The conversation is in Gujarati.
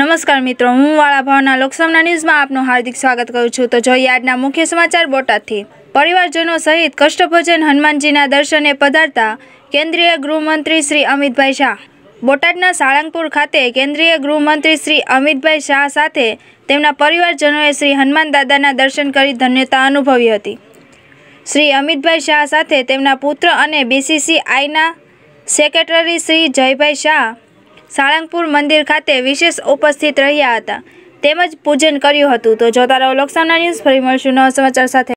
નમસ્કાર મિત્રો હું વાળા ભાવના લોકસમના ન્યૂઝમાં આપનું હાર્દિક સ્વાગત કરું છું તો જોઈએ આજના મુખ્ય સમાચાર બોટાદથી પરિવારજનો સહિત કષ્ટભોજન હનુમાનજીના દર્શને પધારતા કેન્દ્રીય ગૃહમંત્રી શ્રી અમિતભાઈ શાહ બોટાદના સાળંગપુર ખાતે કેન્દ્રીય ગૃહમંત્રી શ્રી અમિતભાઈ શાહ સાથે તેમના પરિવારજનોએ શ્રી હનુમાન દાદાના દર્શન કરી ધન્યતા અનુભવી હતી શ્રી અમિતભાઈ શાહ સાથે તેમના પુત્ર અને બીસીસીઆઈના સેક્રેટરી શ્રી જયભાઈ શાહ સાળંગપુર મંદિર ખાતે વિશેષ ઉપસ્થિત રહ્યા હતા તેમજ પૂજન કર્યું હતું તો જોતા રહો લોકસામના ન્યૂઝ ફરી મળશું નવા સમાચાર સાથે